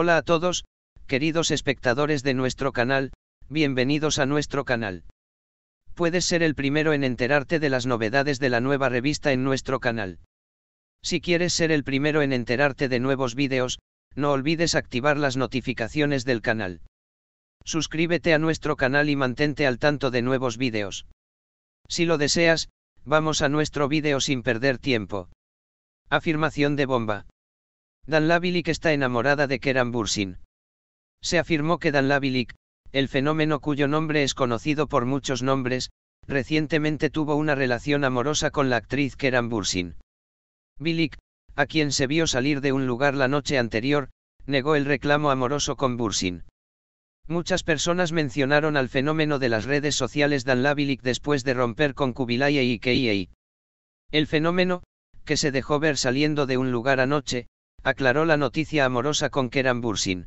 Hola a todos, queridos espectadores de nuestro canal, bienvenidos a nuestro canal. Puedes ser el primero en enterarte de las novedades de la nueva revista en nuestro canal. Si quieres ser el primero en enterarte de nuevos vídeos, no olvides activar las notificaciones del canal. Suscríbete a nuestro canal y mantente al tanto de nuevos vídeos. Si lo deseas, vamos a nuestro vídeo sin perder tiempo. Afirmación de bomba. Dan está enamorada de Keran Bursin. Se afirmó que Dan Lavilic, el fenómeno cuyo nombre es conocido por muchos nombres, recientemente tuvo una relación amorosa con la actriz Keran Bursin. Bilic, a quien se vio salir de un lugar la noche anterior, negó el reclamo amoroso con Bursin. Muchas personas mencionaron al fenómeno de las redes sociales Dan Lavilic después de romper con Kubilaya y e e El fenómeno, que se dejó ver saliendo de un lugar anoche, aclaró la noticia amorosa con Keran Bursin.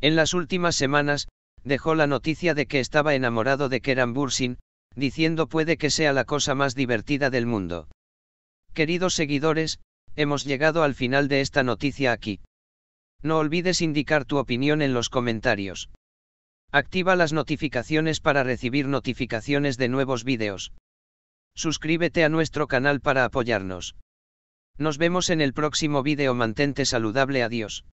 En las últimas semanas, dejó la noticia de que estaba enamorado de Keran Bursin, diciendo puede que sea la cosa más divertida del mundo. Queridos seguidores, hemos llegado al final de esta noticia aquí. No olvides indicar tu opinión en los comentarios. Activa las notificaciones para recibir notificaciones de nuevos vídeos. Suscríbete a nuestro canal para apoyarnos. Nos vemos en el próximo vídeo. Mantente saludable. Adiós.